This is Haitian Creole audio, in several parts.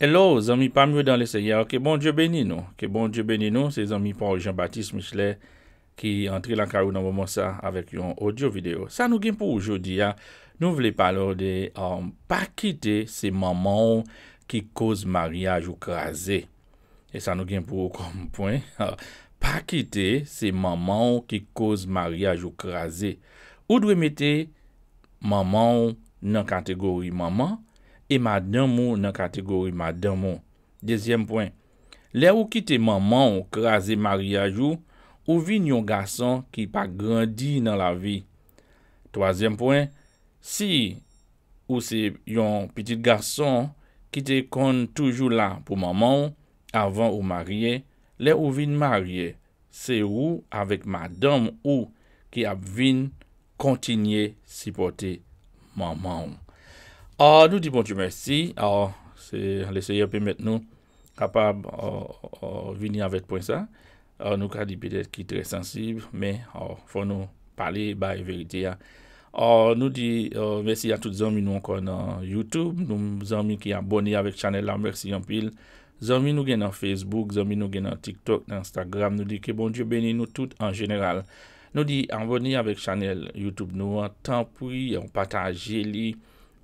Hello, zanmi pa mwè dan lè seyè, ke bon djè bèni nou. Ke bon djè bèni nou, se zanmi pa Orjan Baptiste Michelet ki entri lankar ou nan mwè mwè sa avèk yon audio video. Sa nou gen pou oujodi, nou vle palò de euh, pa kite se maman ou ki koz mariage ou krasè. E sa nou gen pou ou kompwen. Pa kite se maman ou ki koz mariage ou krasè. Ou dwe mette maman ou nan kategori maman E madan mou nan kategori madan mou. Dezyem poin, le ou kite maman ou krasi mari a jou, ou vin yon gason ki pa grandi nan la vi. Toazyem poin, si ou se yon piti gason kite kon toujou la pou maman ou, avan ou mari e, le ou vin mari e, se ou avek madan mou ki ap vin kontinye sipote maman ou. Ah, nou di bonjou mersi, ah, leseye pemet nou kapab ah, vini avet pon sa. Nou ka di petet ki tre sensib, men foun nou pale baye verite ya. Nou di mersi a tout zonmi nou ankon YouTube, zonmi ki aboni avet chanel la, mersi yon pil. Zonmi nou gen an Facebook, zonmi nou gen an TikTok, an Instagram, nou di ke bonjou beni nou tout an general. Nou di aboni avet chanel YouTube nou, an tanpoui, an patan jeli.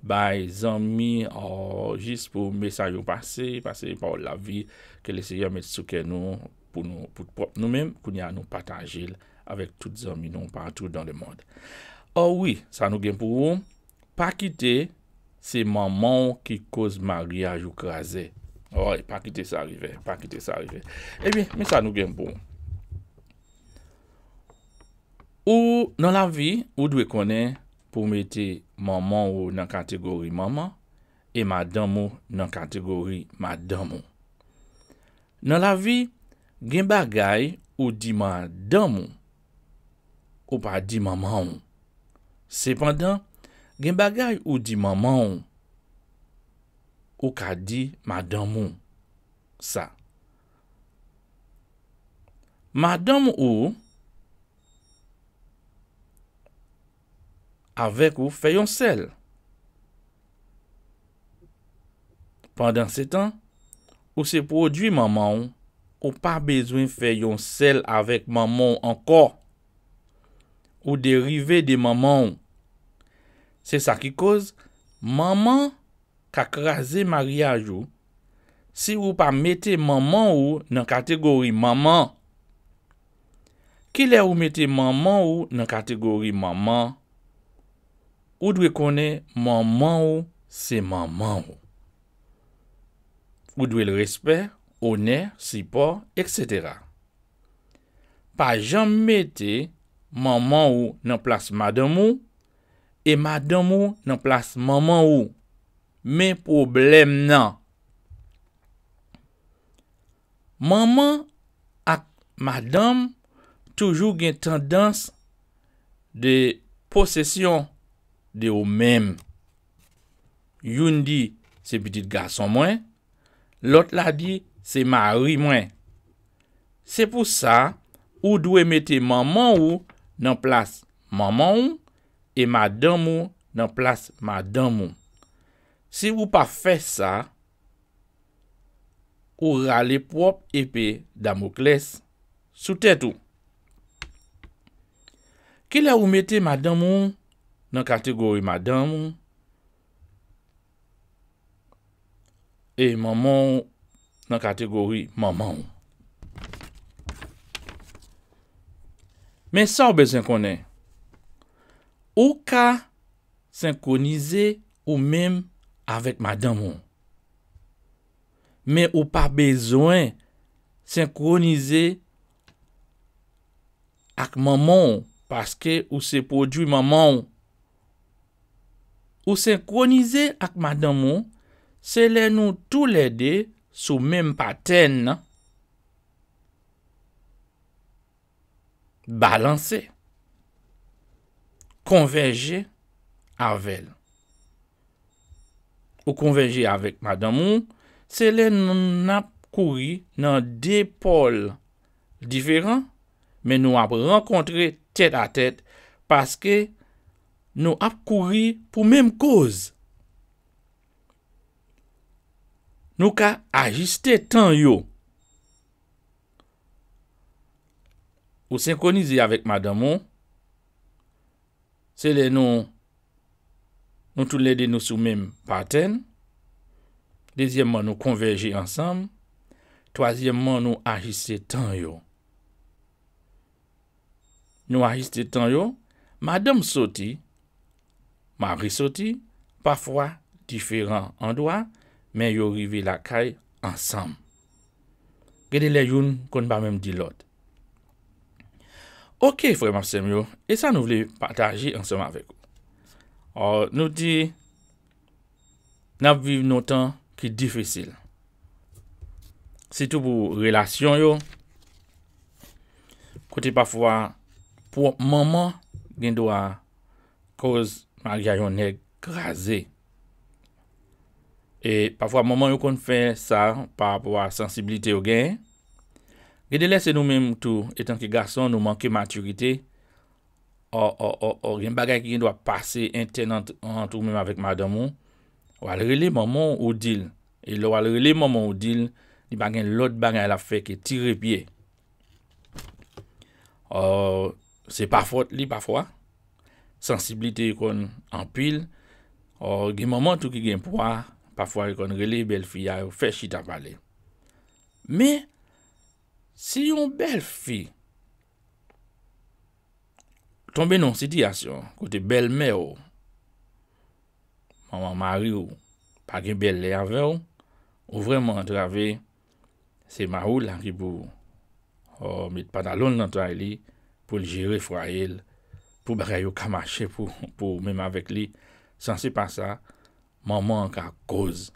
Bay zanmi oh, jist pou mesaj ou pase, pase pou la vi, ke lesye yon met suke nou, pou nou men, pou nou patanjil, avek tout zanmi nou, patou dan de mod. Ou, oh oui, sa nou gen pou ou, pa kite se maman ki koz mariage ou kaze. Oh, ou, pa kite sa arrive, pa kite sa arrive. Ebi, eh misa nou gen pou ou. Ou, nan la vi, ou dwe konen, pou mette maman ou nan kategori maman, e madan mou nan kategori madan mou. Nan la vi, gen bagay ou di madan mou, ou pa di maman mou. Sepandan, gen bagay ou di maman mou, ou ka di madan mou. Sa. Madan mou ou, avèk ou fè yon sel. Pendan se tan, ou se prodwi maman ou, ou pa bezwen fè yon sel avèk maman ou ankor, ou derive de maman ou. Se sa ki koz, maman kak raze maryaj ou, si ou pa mette maman ou nan kategori maman. Ki lè ou mette maman ou nan kategori maman? Ou dwe konen maman ou, se maman ou. Ou dwe lresper, oner, sipor, etc. Pa janmete, maman ou nan plas maman ou, e maman ou nan plas maman ou. Men problem nan. Maman ak maman toujou gen tendans de posesyon. de ou mèm. Youn di, se pitit gason mwen, lot la di, se ma ri mwen. Se pou sa, ou dwe mette maman ou, nan plas maman ou, e madan mou, nan plas madan mou. Se ou pa fè sa, ou rale prop epè damokles sou tèt ou. Kè la ou mette madan mou? nan kategori madame ou, e maman ou, nan kategori maman ou. Men sa ou bezwen konen? Ou ka synkronize ou men avek madame ou? Men ou pa bezwen synkronize ak maman ou, paske ou se podi ou maman ou, Ou synkronize ak madan moun, se le nou tou lede sou menm paten nan balanse, konveje avèl. Ou konveje avèk madan moun, se le nou nap kouri nan depol diferan, men nou ap renkontre tèt a tèt paske Nou ap kouri pou menm koz. Nou ka ajiste tan yo. Ou sinkonize avèk madame ou, se le nou, nou toulède nou sou menm paten, dezyèman nou konveje ansam, toazyèman nou ajiste tan yo. Nou ajiste tan yo, madame soti, Ma risoti, pafwa, diferant an doa, men yo rive la kay ansam. Gede le yun, kon ba mem di lot. Ok, fwe mapsem yo, e sa nou vle pataji ansam avek ou. Or, nou di, nap viv nou tan ki difisil. Se tou pou relasyon yo, kote pafwa, pou maman, gen doa, kouz, a gya yon nek graze. E pafwa maman yon kon fè sa pa wap wap sensibilite yon gen. Gede lese nou menm tou, etan ki gason nou manke maturite, o gen bagay ki gen dwa pase enten an tou menm avik madan moun, wale rele maman ou dil. E lo wale rele maman ou dil, ni bagay lout bagay la fèk ki tire pye. Se pafwa li, se pafwa li, sensibilite yon anpil, or gen maman tout ki gen pwa, pafwa yon rele bel fi ya, ou fe chita pale. Me, si yon bel fi, tombe non siti asyon, kote bel me ou, maman mari ou, pa gen bel le avè ou, ou vreman trave, se ma ou lan ki pou, ou oh, mit padalon nan ta li, pou li jire fwa el, pou baka yo kamache pou mèm avèk li, san se pa sa, maman an ka koz,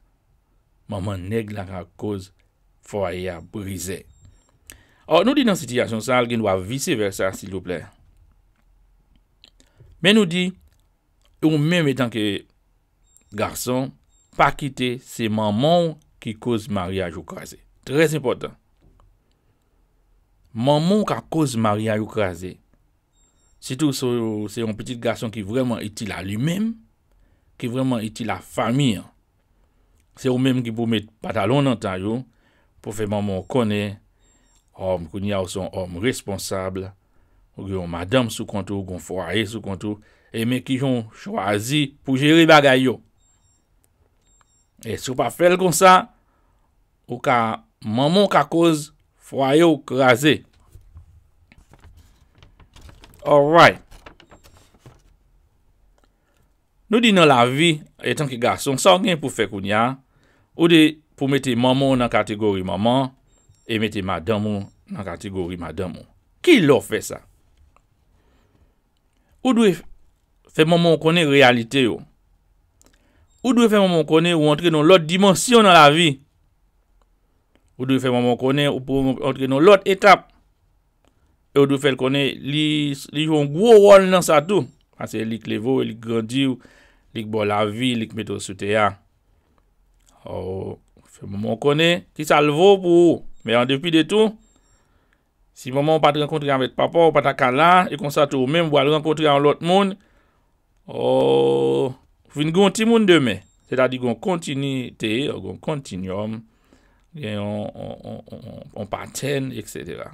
maman neg la an ka koz, fo a ye a brize. Or nou di nan sitiyasyon sa, al gen wav visse vè sa, sil yo plè. Mè nou di, ou mèm etan ke garson, pa kite se maman ki koz mariage ou krasè. Très important. Maman ki koz mariage ou krasè, Si tou se yon petit gason ki vreman iti la li menm, ki vreman iti la fami an. Se yon menm ki pou met patalon nan tan yo, pou fe maman konen, om koni ya ou son om responsable, ou gen yon madame sou kontou, gen fwae sou kontou, e men ki yon chwazi pou jeri bagay yo. E sou pa fel kon sa, ou ka maman ka koz fwae yo krasi, Alright, nou di nan la vi, etan ki gason, sa gen pou fe koun ya, ou di pou mete maman ou nan kategori maman, e mete madame ou nan kategori madame ou. Ki lo fe sa? Ou dwe fe maman ou kone realite yo? Ou dwe fe maman ou kone ou entre nan lot dimensyon nan la vi? Ou dwe fe maman ou kone ou entre nan lot etap? E ou do fel kone li yon gwo wol nan sa tou. Pansye lik levo, lik grandiv, lik bol lavi, lik meto sute ya. Ou fe mou moun kone ki salvo pou ou. Men an depi de tou. Si mou moun pat renkontre an vet papa ou pat akala. E kon sa tou mèm wale renkontre an lot moun. Ou fin goun timoun deme. Se ta di goun kontinite, goun kontinium, goun paten, etc.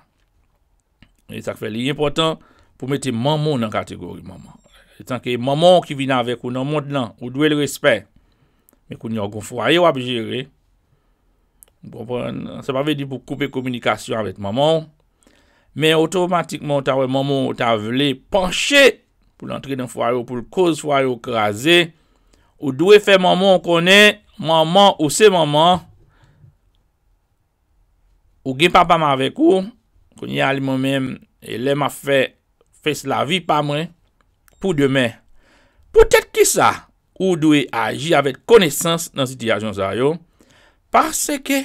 E sak fe li important pou mette maman nan kategori maman. E tanke maman ki vina vek ou nan moun nan, ou dwe l respè. Mè koun yon kon fwaye wap jere. Se pa ve di pou koupe komunikasyon avet maman. Mè otomatikman ou ta ve maman ou ta vele panche pou l antre nan fwaye ou pou l koz fwaye ou krasè. Ou dwe fe maman konen, maman ou se maman. Ou gen papa mavek ou. konye a li mwen men, e lem a fe fes la vi pa mwen, pou demen. Poutet ki sa, ou dwe aji avet konesans nan sitiyasyon sa yo, pase ke,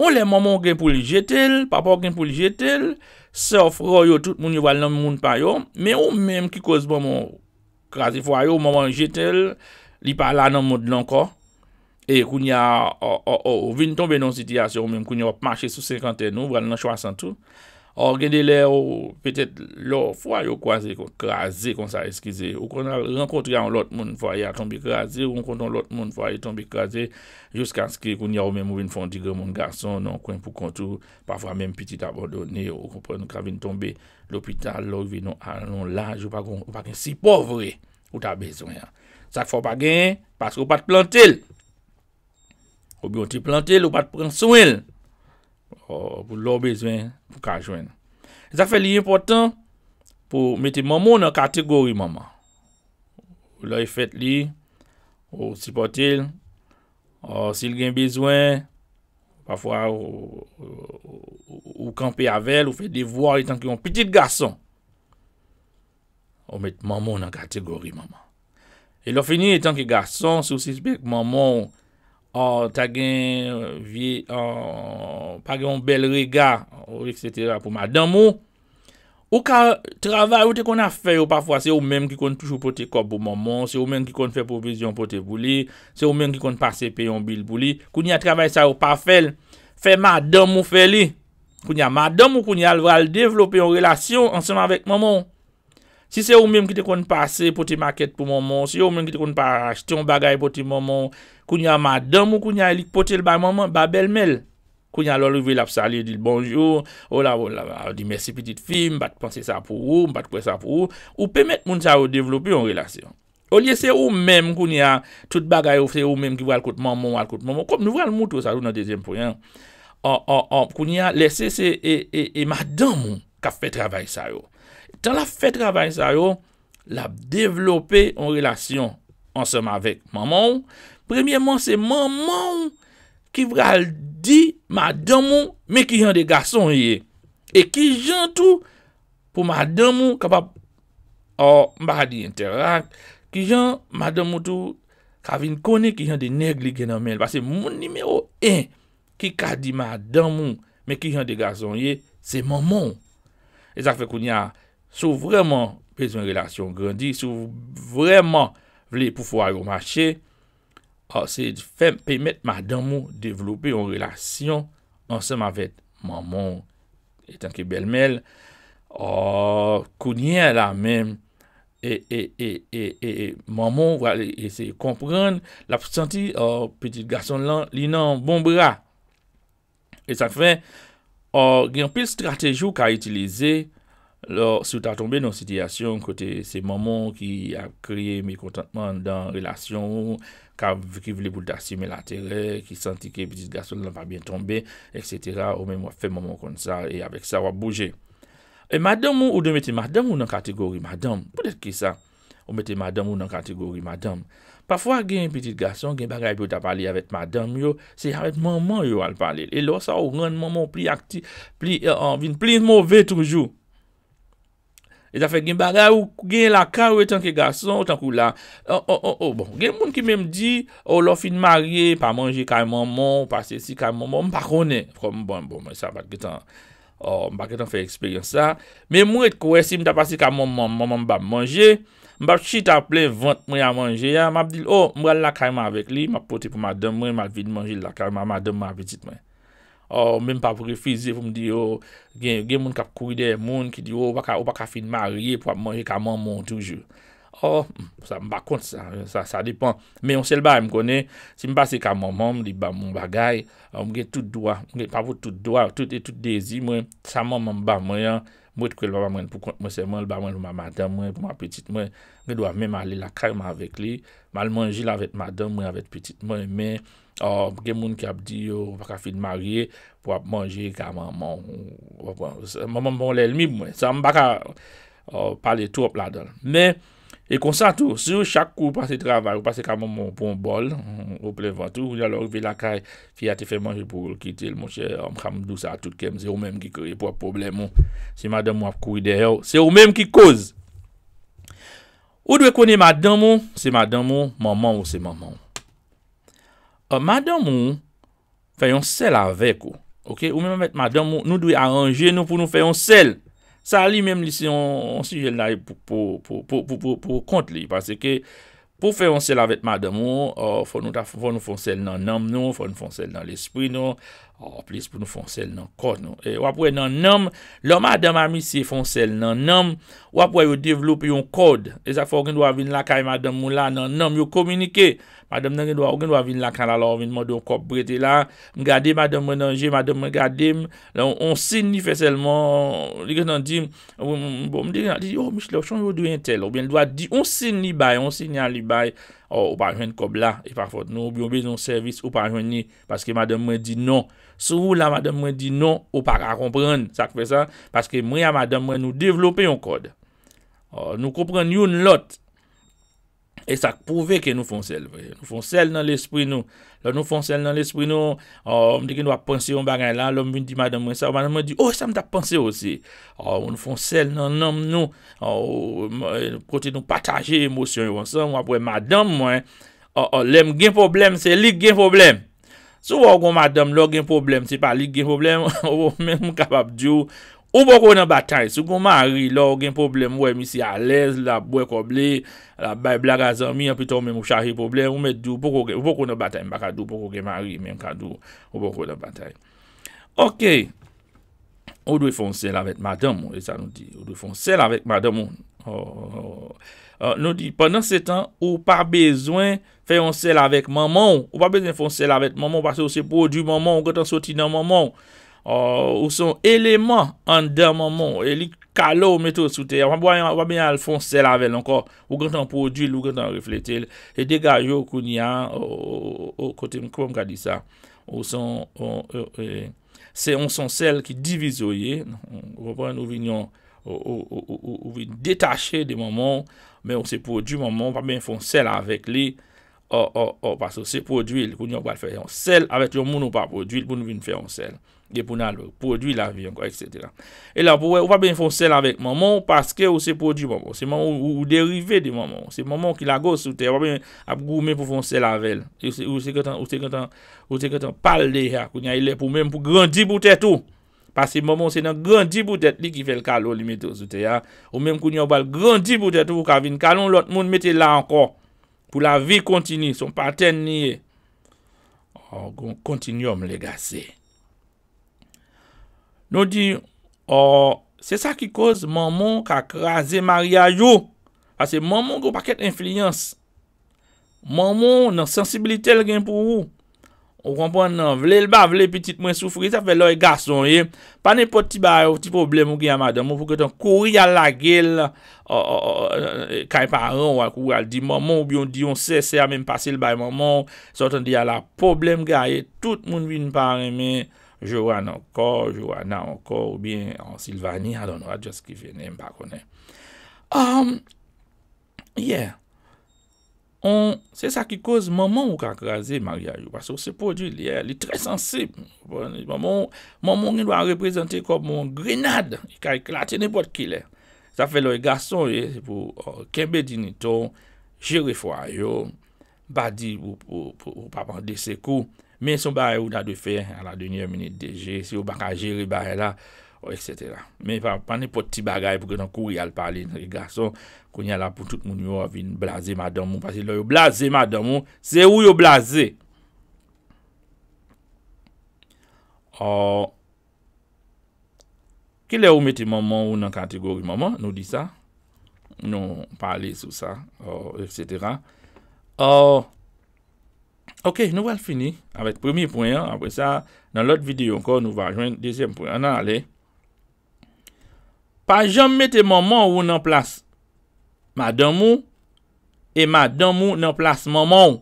ou le mwen mwen gen pou li jetel, pa pa gen pou li jetel, se ofro yo tout moun yo val nan moun pa yo, men ou men ki kos mwen bon mwen krasi fwa yo, mwen mwen jetel, li pala nan moun dlan ko, e konye a, ou vin tonbe nan sitiyasyon, mwen mwen konye wap mache sou 50 nou, vran nan 60 nou, Or gède lè ou pètèt lò fwa yo kwa zè kon sa eskize. Ou kon renkontri an lòt moun fwa ya tonbi kwa zè. Ou renkontri an lòt moun fwa ya tonbi kwa zè. Jouskanske koun ya ou men mou vin fwantigre moun gason. Non kon pou kontou pavwa men piti tabo donè. Ou kon pren kwa vin tonbe lopita lò vin an lon laj. Ou pa gen si povre ou ta bezon. Sak fwa pa gen, pask ou pa t'plantil. Ou bi an ti plantil, ou pa t'pran souil. pou lò bezwen pou kajwen. Zak e fe li important pou mette maman nan kategori maman. Ou lò e fet li, ou sipotil, ou sil gen bezwen, pafwa ou kampe avel, ou fe devwa etan ki yon petit gason. Ou mette maman nan kategori maman. E lò fini etan ki gason, sou sispek maman ou Ou ta gen vie, ou pa gen bel rega, ou ek euh, setera pou ma dam ou. Ou ka travay ou te kon a fe yo pa fwa, se ou men ki kon toujou pote kop pou maman, se ou men ki kon fe provision pote pou li, se ou men ki kon pase peyon bil pou li. Koun ya travay sa yo pa fel, fe ma dam ou fe li. Koun ya ma dam ou koun ya al vral devlope yon relasyon ansanman vek maman ou. Si se ou menm ki te kon pa se poti maket pou moun moun, si ou menm ki te kon pa jtion bagay poti moun moun, koun ya madan moun koun ya elik potil ba moun moun, ba bel mel, koun ya lor revil ap sali, dil bonjou, ou la di mersi pitit fim, pati panse sa pou ou, pati kwen sa pou ou, ou pemet moun sa ou devlopi yon relasyon. O liye se ou menm koun ya tout bagay ou se ou menm ki vwal kout moun moun, koun nou vwal moun tou sa ou nan dezem pou yon, koun ya lesese e, e, e madan moun ka fpe trabay sa ou. Tan la fè trabè yon sa yo, la dèvlopè yon relasyon ansèm avèk maman ou, premièman se maman ou ki vral di madan moun, me ki jan de gason ye. E ki jan tou pou madan moun kapap or mba di interak, ki jan madan moun tou kavin kone ki jan de negli genan men. Pase moun nimeyo en ki ka di madan moun, me ki jan de gason ye, se maman ou. E zafè koun ya a sou vreman pez un relasyon grandi, sou vreman vle pou fwa romache, se pe met ma damou devlopi an relasyon ansem avet maman, etan ki belmel, kounyen la men, e, e, e, e maman wale esey kompran, la pou senti, peti gason lan, li nan bon bra, e sa fe, gen pil stratejou ka itilize, Lors, si ou ta tombe nan sityasyon, kote se maman ki a kriye mikontantman dan relasyon ou, ki vle pou ta sime la tere, ki santi ke piti gason la va bin tombe, etc. Ou men wap fe maman kon sa, e avek sa wap bouje. E madame ou ou de mette madame ou nan kategori madame, pou det ki sa? Ou mette madame ou nan kategori madame. Pafwa gen piti gason, gen bagay pou ta pali avet madame yo, se avet maman yo al pali. E lor sa ou ren maman pli akti, pli anvin, eh, pli mou ve toujou. E ta fe gen bagay ou gen laka ou etan ke gason ou etan kou la. Bon, gen moun ki menm di, ou oh, lor fin marye, pa manje kaya moun moun, pa se si kaya moun moun, mba kone. Fron mbon mbon mwen sa bagetan, bagetan oh, fe eksperyans sa. Men mwen et kou esi mta pasi kaya moun moun moun moun mba manje, mba chit aple vant mwen a manje ya. Mwen ap di, oh mwen al la kaya moun avek li, mwen apote pou mwen adem mwen, mwen ap vide manje la kaya moun, mwen adem mwen apetit mwen. ou men pa pou refize pou m di yo oh, gen moun kap kouy dey moun ki di yo oh, ou pa ka fin marye pou ap mwenye ka moun moun toujou. Ou sa m bakont sa, sa depan. Men yon sel ba m kone, si m pase ka moun m, di ba moun bagay, euh, m gen tout doa, m gen pa vout tout doa, tout et tout desi mwen, sa moun m an ba mwen, mwen kouy lwa mwen pou kont mwen seman, mwen lwa mwen lwa m a madan mwen, mwen m a petit mwen, mwen m an lwa m alè la krem avèk li, m an lwen jil avèk madan mwen avèk petit mwen mè, Ou gen moun ki ap di yo wak a fin marye pou ap manje ka maman ou wak wak wak. Maman pou an lè lmib mwen. Sa m bak a pale trop la don. Men, e konsant ou, se yo chak kou pase travay ou pase ka maman pou an bol, ou ple vantou, ou ya lor vila kaj fiyate fè manje pou kite lmonshe, m kham dousa tout kem, se ou menm ki kore pou ap problemon. Se madan m wap kou ide yo, se ou menm ki koz. Ou dwe konye madan moun, se madan moun, maman ou se maman moun. Euh, madame ou, fèyon sel avèk ou, ok, ou mè mè mè madame ou, nou dwe aranje nou pou nou fèyon sel, sa li mèm li si on si jèl nari pou kont li, pase ke pou fèyon sel avèk madame ou, euh, fò nou fò sel nan nam nou, fò nou fò sel nan l'espri nou, Oh, plis pou nou fon sel nan kod nou. Wapwe nan nam, lò madame amisye fon sel nan nam, wapwe yon devlop yon kod. E zafo, ou gen do avin lakay madame mou la nan nam, yon komunike. Madame nan gen do avin lakay la, ou gen do avin lakay la, ou gen do avin lakay la. Mgade, madame menanje, madame mgade, lò on sin nifeselman. Lige nan di, mbo mdi, mbo mdi, yo oh, mishle, chan yon dwen tel. Ou ben lwa di, on sin nibay, on sin nyalibay. Oh, ou pa jwen kob la. E pa fote nou biyonbe zon servis ou pa jwen ni. Paske madame mwen di non. Sou ou la madame mwen di non. Ou pa ka kompren. Sakpe sa. Paske mwen a madame mwen nou devlope yon kode. Oh, nou kompren yon lote. E sa pouve ke nou fon sel. Nou fon sel nan l'espri nou. Nou fon sel nan l'espri nou. Om deke nou apansi yon bagay lan. L'om vini di madam mwen sa. Omanan mwen di, o, sa mda apansi osi. O, nou fon sel nan nam nou. O, kote nou pataje emosyon yon. Son, wapwe madam mwen. O, lem gen problem, se li gen problem. Sou wakon madam, lo gen problem. Se pa li gen problem, wapwe mwen mwen kapap di ou. Ou pou kon nan batay, sou kon mari la ou gen problem wè, mi si alèz la, wè koblé, la bè blagazan mi, an pi ton mè mou chahi problem, ou mè dù, pou kon nan batay, mba kadou pou kon gen mari, mè mka dù, ou pou kon nan batay. Ok, ou dwe fon sel avèk madèm, e sa nou di, ou dwe fon sel avèk madèm, oh, oh, oh. nou di, pendant se tan, ou pa bezwen feyon sel avèk maman, ou pa bezwen fon sel avèk maman, ou pa se ou se produ maman, ou kè tan soti nan maman. Euh, ou son eleman an de mamon, e li kalou meto sou te, wap bayan al fon sel avèl anko, wou gantan prodil, wou gantan refletil, e degajo koun ya, kote mkwam ka di sa, ou son sel ki divizoye, wap bayan nou vinyon, ou vinyon detache de mamon, men ou se prodil mamon, wap bayan fon sel avèk li, ou pasou se prodil, koun yon wap bayan sel avèk yon moun ou pa prodil, pou nou vinyon fè an sel. Gè pou nan lò, prodwi la vi anko, etc. E la pou wè, ou pa ben fonsèl avèk, maman ou paske ou se prodwi maman, ou se maman ou derive di maman, se maman ki la gò soute, ap gou men pou fonsèl avèl. Ou se ketan, ou se ketan, ou se ketan pal de ya, pou nyan ilè pou mèm pou grandibou tètou, pas se maman ou se nan grandibou tètou, li ki fel kalon li mète sou te ya, ou mèm pou nyan bal grandibou tètou, pou kalon lot moun mète la anko, pou la vi kontini, son paten niye. Ou oh, kontinium legasey. Nou di, o, oh, se sa ki koz maman ka kraze marya yo. Ase maman gwo pa ket influence. Maman nan sensibilite l gen pou ou. Ou konpon nan vle l ba vle petit mwen soufri. Sa fe l ori gason ye. Pane poti ba ou ti problem ou gen a madan. Mou pou ket an kouri al la gel. Oh, oh, eh, ka yon paran ou al kouri al di maman ou bi yon di yon se se a men pase l bay maman. Sot an di al la problem gen a ye. Tout moun vin paran men. Joran anko, Jorana anko, ou bin an Silvani, adon wad jos ki vene mpa kone. Ye, se sa ki koz mmanman wou ka kreze maria yo, pasou se po di, li tre sensib, mmanman ni lwa reprezenti kop mmanman grenade, ki ka e klate nepot ki le. Sa fe lwe gaston ye, kembe diniton, jere fwa yo, badi wou pa bandi sekou, Men sou ba e ou da de fe, a la denye meni deje, si ou baka jeri ba e la, ou ek setera. Men pa ne poti bagay pou genan kou yal pali, nre gaso, konye la pou tout moun yo avin blaze madon moun, pasi lor yo blaze madon moun, se ou oh, yo blaze. Or, ke le ou meti maman ou nan kategori maman, nou di sa, nou pali sou sa, or, oh, ek setera. Or, oh, Ok, nou val fini avèk premi pouen, apre sa nan lòt videyo kon nou val ajwen dezem pouen. Anan ale, pa jom mette maman ou nan plas. Madan mou, e madan mou nan plas maman ou.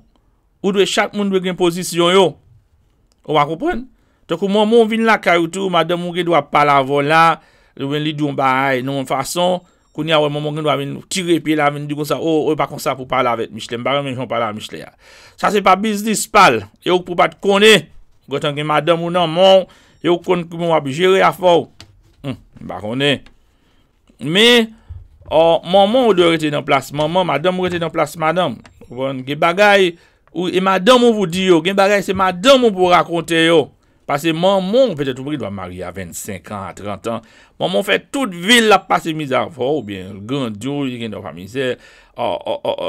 Ou dwe chak moun dwe gen pozisyon yo. Ou va koupren? Tokou maman ou vin la karoutou, madan mou ge dwa pala vola, ou ven li djoumba a, nou mwen fason, Ou ni a wè moun moun gen wè moun tire epi la moun di kon sa, ou oh, wè oh, pa kon sa pou pal avèt, mishle mba gen moun joun pal avèt mishle ya. Sa se pa biznis pal, yo pou pat kone, gwa tan gen madan moun nan moun, yo kon kou moun wabijere a fo, mba hmm, kone. Me, oh, moun moun ou de wè te nan plas, moun moun madan moun wè te nan plas madan, bon, gen bagay ou e madan moun vou di yo, gen bagay se madan moun vou rakote yo. Pase moun moun vete toubri dwa mari a 25 an, a 30 an. Moun moun fè tout vil la pase mizavou. Ou bien, l'grandiou li gen do famise.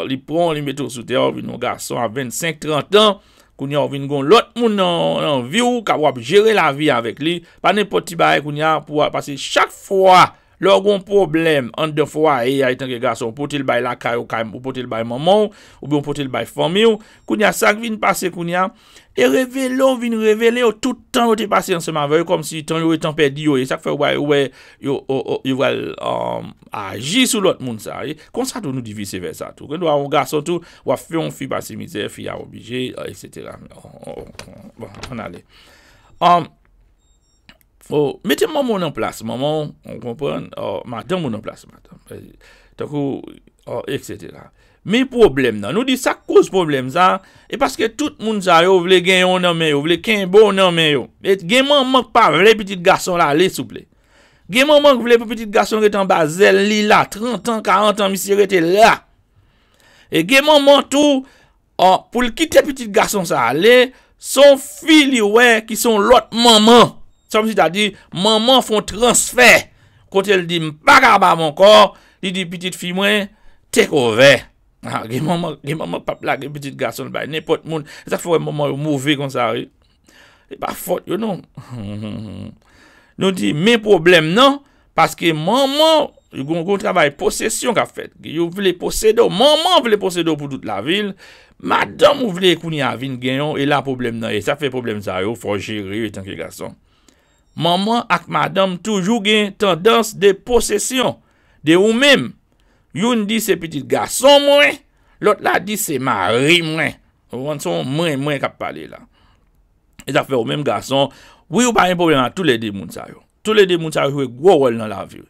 Li proun, li metou soute ou, vi nou gason a 25, 30 an. Kouni ou vin goun lot moun an vi ou, kabou ap jere la vi avèk li. Pane poti baye kouni ap wap pase chak fwa. Logon problem, an de fwa, e ya yi tanke gaso, ou potil bay lakay, ou potil bay maman, ou bi ou potil bay fwami, ou kounya sak vin pase kounya, e revelo, vin revele, ou toutan wote pase an seman veyo, kom si tan yo e tanpe diyo, e sak fe woye, yo woye, um, aji sou lot moun sa, ye, konsa tou nou divise vey sa tou, gen do a woga son tou, wafyon fi basi mizer, fi a obije, et cetera, oh, oh, oh, bon, an ale. Am um, Mette moun moun nan plas, moun moun, moun kompren, oh, Matan moun nan plas, matan, eh, Tokou, oh, ek sete la. Mi problem nan, nou di sa kouz problem za, E paske tout moun zayou vle gen yon nan men yo, Vle ken yon nan men yo, E gen moun moun pa vle petit gason la ale souple. Gen moun moun vle pou petit gason reten ba zel li la, 30 an, 40 an, misi rete la. E gen moun moun tou, Poul kite petit gason sa ale, Son fili we ki son lot moun moun. Sòm si ta di, maman fon transfer. Kote el di, mpa kaba mwen kor, li di, pitit fi mwen, te kowe. Ah, ge maman papla, ge pitit gason, ba nepot moun, sa fwe non, maman yo mouve kon sa re. E pa fote, yo non. Non di, men problem nan, paske maman yo goun goun trabay, posesyon ka fet, yo vle posedo, maman vle posedo pou tout la vil, madan mou vle kouni avin genyon, e la problem nan, e sa fwe problem sa re, yo fwo jiri, tanke gason. Maman ak madam toujou gen tendans de posesyon de ou mem. Youn di se petit gason mwen, lot la di se mari mwen. Mwen mwen kap pale la. E zafè ou mem gason, wiyou pa yon problem a tou ledi moun chayou. Tou ledi moun chayou we gwo wèl nan la vye.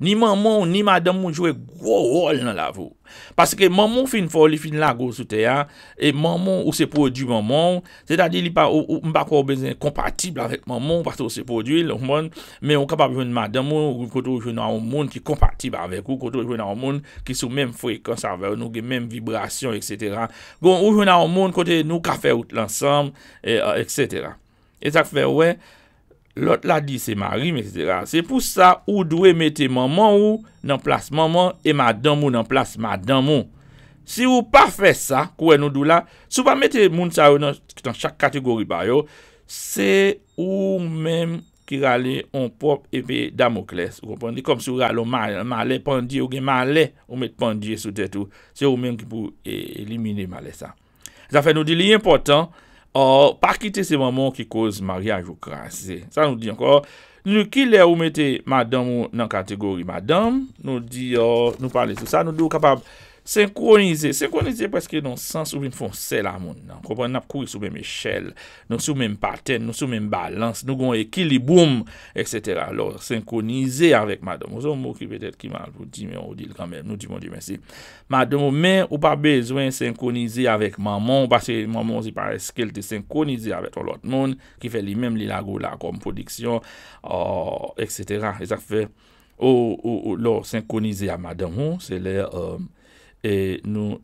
Ni maman ou ni madame ou jowe gwo rol nan la vou. Paske maman ou fin foli, fin la gwo sute ya. E maman ou se produ maman ou. Se ta di li pa ou mba kwa ou bezin kompatibel avèk maman ou. Paske ou se produ loun mwen. Me ou kapab jwen madame ou. Ou koto ou jwen nan moun ki kompatibel avèk ou. Koto ou jwen nan moun ki sou mèm frekons avèk nou. Ge mèm vibrasyon, etc. Gon ou jwen nan moun kote nou ka fè out lansam. Etc. E tak fè wè. Lot la di se ma rim, et cetera. Se pou sa, ou dwe mette maman ou nan plas maman, e madan mou nan plas madan mou. Si ou pa fe sa, kwen nou dou la, sou pa mette moun sa yo nan chak kategori bayo, se ou menm ki rale yon pop epi damo kles. Ou kompon di, kompon di, kompon di, kompon di, kompon di, kompon di, kompon di, kompon di, kompon di, se ou menm ki pou elimine male sa. Zafen nou di li important, pa kite se maman ki koz mariage ou krasi. Sa nou di ankor, luki le ou mette madame ou nan kategori madame, nou di ou, nou pale sou sa, nou di ou kapab, Synkronize, synkronize pweske nou sens ou bin fonsel a moun nan. Koupan nap kouy sou men mechel, nou sou men paten, nou sou men balans, nou goun ekiliboum, etc. Lò, synkronize avèk madèm. Mwè, ou pa bezwen synkronize avèk mamon, pweske mamon si pare skèl te synkronize avèk oh, ou lot moun, ki fè li men li lagou la kom prodiksyon, etc. E zak fè, ou lò, synkronize avèk madèm ou, se lè... E nou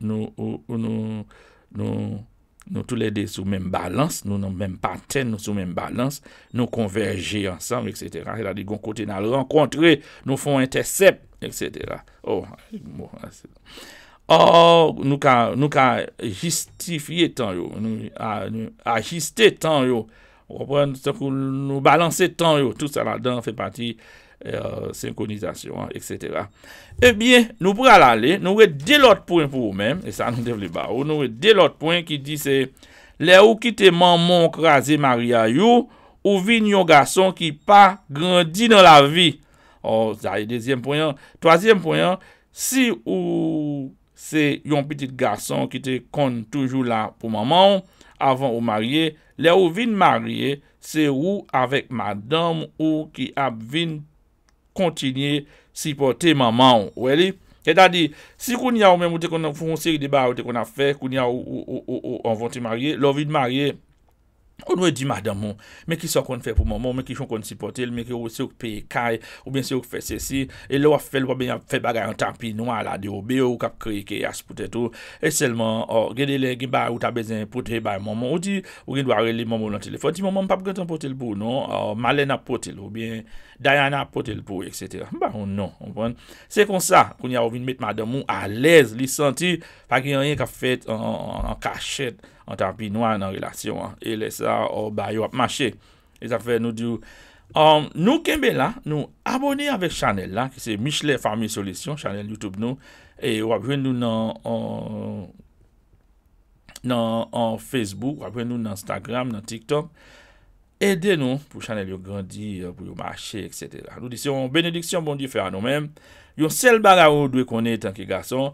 tounè aunque sou mem balans, nou nan menm partè, nou sou menm balans. Nou konverje ansan, etc. ini lon kote nan renkontre, nou fon intersep, etc. Oh, ah, bon. Or nou ka gjistifye tan yo, nou ajuste tan yo. Ve we sexye pou nou balanse tan yo. Tout sa la dan fè pati Patrick. synkonizasyon, etc. Ebyen, nou pral ale, nou re de l'ot poen pou ou men, e sa nou devle ba ou, nou re de l'ot poen ki di se le ou ki te man mon krasi maria you, ou vin yon gason ki pa grandi nan la vi. O, zay, dezyem poen, toasyem poen, si ou se yon petit gason ki te kon toujou la pou maman, avan ou marie, le ou vin marie se ou avek madame ou ki ap vin kontinye sipote mama ou, we li? E da di, si koun ya ou memote kon an fon siri deba ou te kon an fe, koun ya ou an vante marye, lor vide marye, On wè di mada moun, mè ki son kon fè pou maman, mè ki son kon sipote l, mè ki wè se wè peye kaj, ou bè se wè fè se si, e lè wè fè l wè bè fè bagay an tapin wè ala deyo, bè wè wè wè kap kreye kè yas pou tè tou. E selman, gè de lè, gè bè wè wè ta bezen, pou tè bè maman, wè di, wè gè dwa rè lè maman wè nan telefon, ti maman pap gè tan pote oh, l pou, nou, Malena pote l, ou bè Diana pote l pou, etc. Mba ou nou, on pon. Se kon sa, koun ya wè vin met mada moun alèz, li senti, an tapi nou an an relasyon an, e le sa ou ba yo ap mache. E zafè nou di ou, um, nou kembe la, nou abone avèk chanel la, ki se Michelet Family Solutions, chanel Youtube nou, e wapwen nou nan um, um, Facebook, wapwen nou nan Instagram, nan TikTok, ede nou pou chanel yo grandi, pou yo mache, etc. Nou disyon, benediksyon bon di fè an nou men, yon sel baga ou dwe konen tanke gason,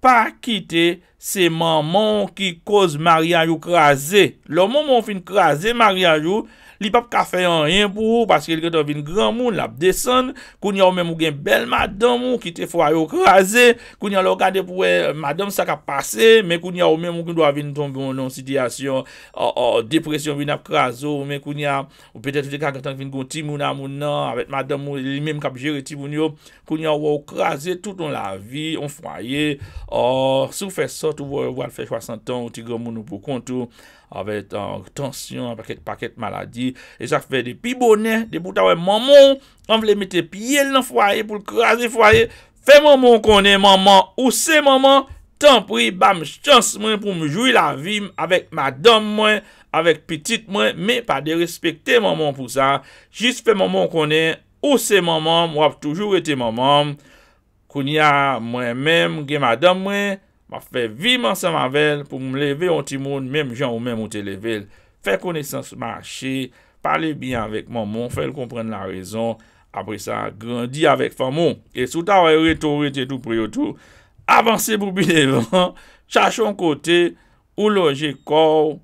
pa kite se maman ki koz Maryajou krasè. Le maman fin krasè Maryajou, Li pap ka fè an yin pou ou, paske li ketan vin gran moun, lap desan, koun ya ou men mou gen bel madan mou, ki te fwa yo krasè, koun ya lor kade pou e, euh, madan sa ka pase, men koun ya ou men mou koun do avin ton bonon, sityasyon, oh, oh, depresyon vin ap kraso, men koun ya, ou petè toute kakantan vin konti moun amoun nan, avet madan mou, li men mou kap jere ti moun yo, koun ya ou wou krasè touton la vi, ou fwa ye, ou oh, sou fè sot, ou wou al fè chwasantan, ou ti gran moun nou pou kontou, Avè euh, tan, tansyon, pakèt pakèt maladi, e sa fè de pi bonè, de pou ta wè maman, an vle metè pi el nan fwaye pou l krasè fwaye, fè maman konè maman, ou se maman, tan pri, bam, chans mwen pou mjoui la vi avèk madame mwen, avèk petit mwen, mè pa de respèkte maman pou sa, jist fè maman konè, ou se maman, mwap toujou etè maman, kounia mwen mèm, gen madame mwen, Ma fe viman sa ma vel pou m leve onti moun, menm jan ou menm onti leve l. Fe konesans marchi, pale byan vek mamon, fe l kompren la rezon, apre sa grandi avek famon. E souta ou reto rete tou priyo tou, avanse pou bi devan, chache ou kote, ou loje kou,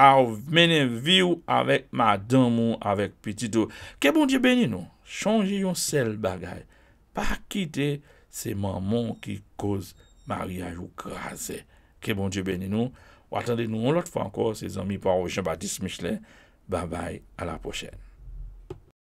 ou mene viw avek madan moun avek piti tou. Ke bon di beni nou? Chanji yon sel bagay, pa kite se mamon ki koz mariage ou que Que bon Dieu bénisse nous. attendez-nous l'autre fois encore, ces amis par Jean-Baptiste Michelet. Bye bye, à la prochaine.